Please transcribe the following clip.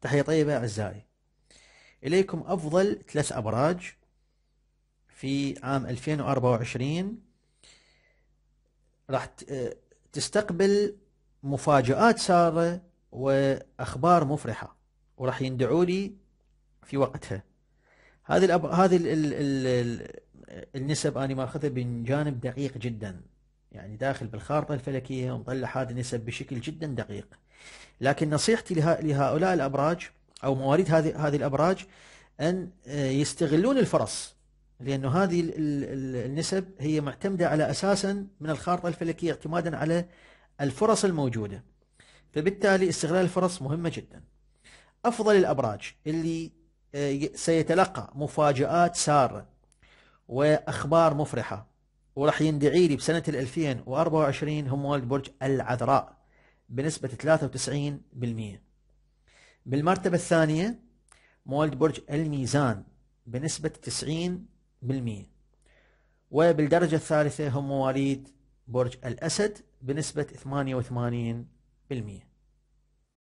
تحية طيبة أعزائي إليكم أفضل ثلاث أبراج في عام 2024 راح تستقبل مفاجآت سارة وأخبار مفرحة وراح يندعوا لي في وقتها هذه الأب... هذه ال... ال... ال... النسب أنا ماخذها من جانب دقيق جدا يعني داخل بالخارطة الفلكية ومطلع هذه النسب بشكل جدا دقيق لكن نصيحتي لهؤلاء الأبراج أو مواليد هذه هذه الأبراج أن آه، يستغلون الفرص لأنه هذه النسب هي معتمدة على أساسا من الخارطة الفلكية اعتمادا على الفرص الموجودة فبالتالي استغلال الفرص مهمة جدا أفضل الأبراج اللي آه، سيتلقى مفاجآت سارة وأخبار مفرحة وراح يندعي لي بسنة 2024 هم والد برج العذراء بنسبة 93% بالمرتبة الثانية مولد برج الميزان بنسبة 90% وبالدرجة الثالثة هم مواليد برج الأسد بنسبة 88%